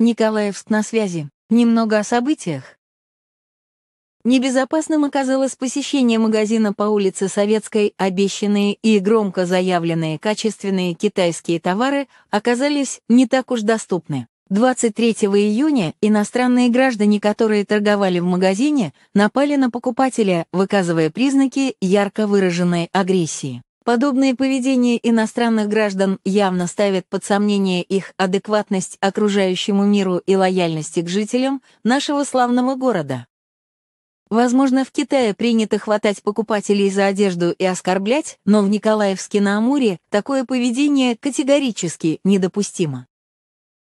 Николаевск на связи. Немного о событиях. Небезопасным оказалось посещение магазина по улице Советской, обещанные и громко заявленные качественные китайские товары оказались не так уж доступны. 23 июня иностранные граждане, которые торговали в магазине, напали на покупателя, выказывая признаки ярко выраженной агрессии. Подобное поведение иностранных граждан явно ставит под сомнение их адекватность окружающему миру и лояльности к жителям нашего славного города. Возможно, в Китае принято хватать покупателей за одежду и оскорблять, но в Николаевске на Амуре такое поведение категорически недопустимо.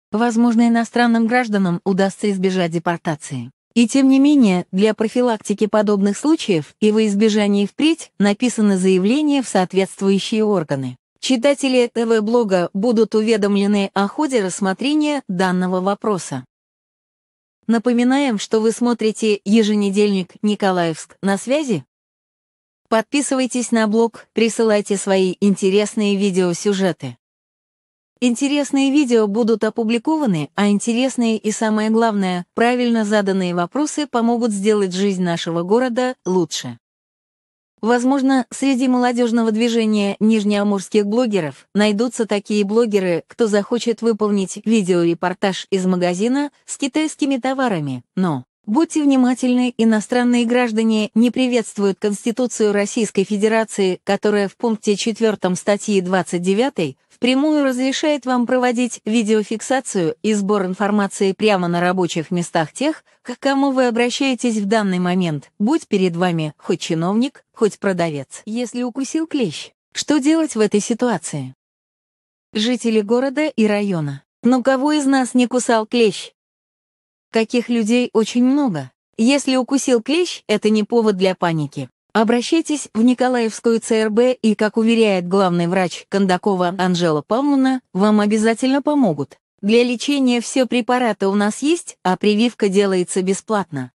Возможно, иностранным гражданам удастся избежать депортации. И тем не менее, для профилактики подобных случаев и во избежание впредь написано заявление в соответствующие органы. Читатели ТВ-блога будут уведомлены о ходе рассмотрения данного вопроса. Напоминаем, что вы смотрите еженедельник «Николаевск на связи». Подписывайтесь на блог, присылайте свои интересные видеосюжеты. Интересные видео будут опубликованы, а интересные и, самое главное, правильно заданные вопросы помогут сделать жизнь нашего города лучше. Возможно, среди молодежного движения нижнеамурских блогеров найдутся такие блогеры, кто захочет выполнить видеорепортаж из магазина с китайскими товарами, но Будьте внимательны, иностранные граждане не приветствуют Конституцию Российской Федерации, которая в пункте 4 статьи 29 впрямую разрешает вам проводить видеофиксацию и сбор информации прямо на рабочих местах тех, к кому вы обращаетесь в данный момент, будь перед вами хоть чиновник, хоть продавец, если укусил клещ. Что делать в этой ситуации? Жители города и района. Но «Ну, кого из нас не кусал клещ? Каких людей очень много. Если укусил клещ, это не повод для паники. Обращайтесь в Николаевскую ЦРБ и, как уверяет главный врач Кондакова Анжела Павловна, вам обязательно помогут. Для лечения все препараты у нас есть, а прививка делается бесплатно.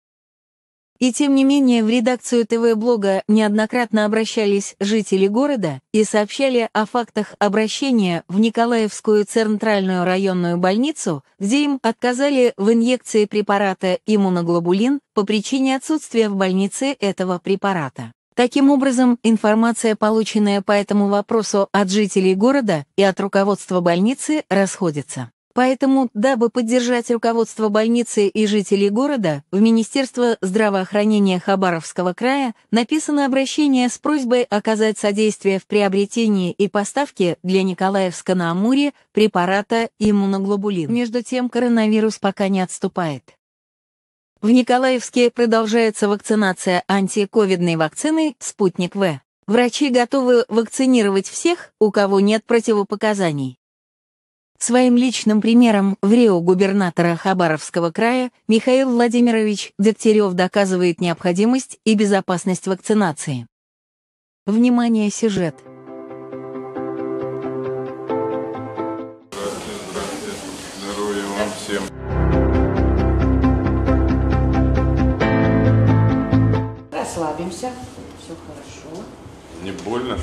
И тем не менее в редакцию ТВ-блога неоднократно обращались жители города и сообщали о фактах обращения в Николаевскую центральную районную больницу, где им отказали в инъекции препарата иммуноглобулин по причине отсутствия в больнице этого препарата. Таким образом, информация, полученная по этому вопросу от жителей города и от руководства больницы, расходится. Поэтому, дабы поддержать руководство больницы и жителей города, в Министерство здравоохранения Хабаровского края написано обращение с просьбой оказать содействие в приобретении и поставке для Николаевска на Амуре препарата иммуноглобулин. Между тем, коронавирус пока не отступает. В Николаевске продолжается вакцинация антиковидной вакцины «Спутник В». Врачи готовы вакцинировать всех, у кого нет противопоказаний. Своим личным примером в Рио губернатора Хабаровского края Михаил Владимирович Дегтярев доказывает необходимость и безопасность вакцинации. Внимание, сюжет. Здоровья вам всем. Расслабимся. Все хорошо. Не больно?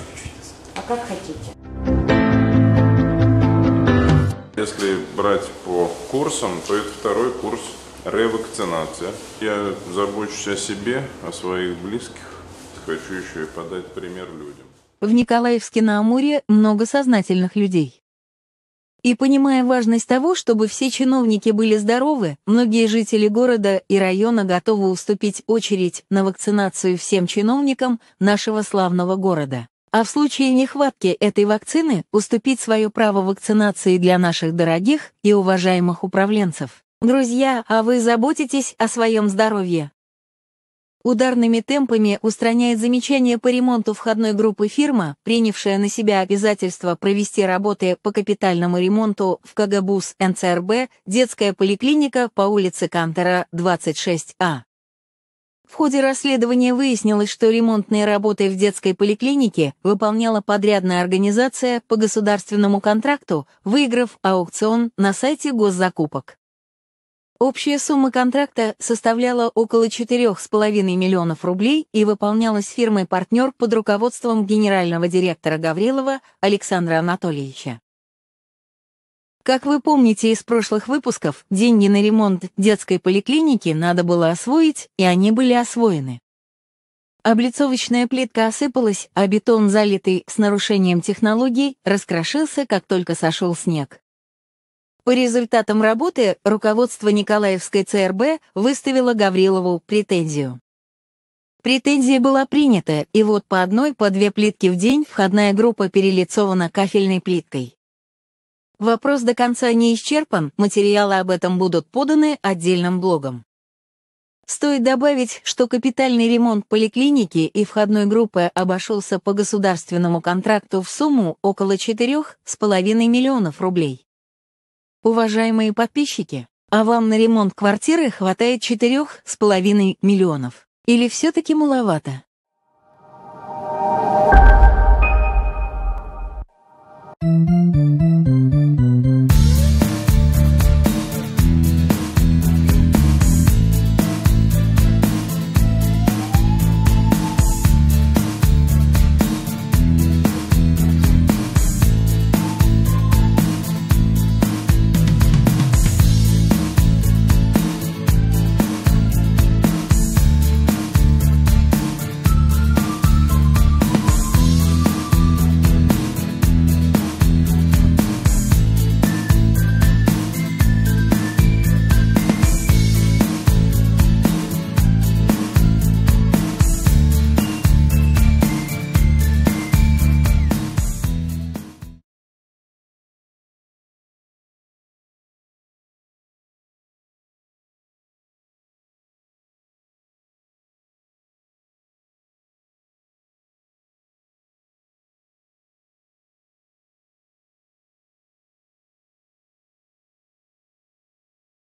А как хотите. Если брать по курсам, то это второй курс ревакцинация. Я забочусь о себе, о своих близких. Хочу еще и подать пример людям. В Николаевске на Амуре много сознательных людей. И понимая важность того, чтобы все чиновники были здоровы, многие жители города и района готовы уступить очередь на вакцинацию всем чиновникам нашего славного города а в случае нехватки этой вакцины уступить свое право вакцинации для наших дорогих и уважаемых управленцев. Друзья, а вы заботитесь о своем здоровье? Ударными темпами устраняет замечание по ремонту входной группы фирма, принявшая на себя обязательство провести работы по капитальному ремонту в КГБУС НЦРБ детская поликлиника по улице Кантера, 26А. В ходе расследования выяснилось, что ремонтные работы в детской поликлинике выполняла подрядная организация по государственному контракту, выиграв аукцион на сайте госзакупок. Общая сумма контракта составляла около 4,5 миллионов рублей и выполнялась фирмой-партнер под руководством генерального директора Гаврилова Александра Анатольевича. Как вы помните из прошлых выпусков, деньги на ремонт детской поликлиники надо было освоить, и они были освоены. Облицовочная плитка осыпалась, а бетон, залитый с нарушением технологий, раскрошился, как только сошел снег. По результатам работы руководство Николаевской ЦРБ выставило Гаврилову претензию. Претензия была принята, и вот по одной, по две плитки в день входная группа перелицована кафельной плиткой. Вопрос до конца не исчерпан, материалы об этом будут поданы отдельным блогом. Стоит добавить, что капитальный ремонт поликлиники и входной группы обошелся по государственному контракту в сумму около 4,5 миллионов рублей. Уважаемые подписчики, а вам на ремонт квартиры хватает 4,5 миллионов? Или все-таки маловато?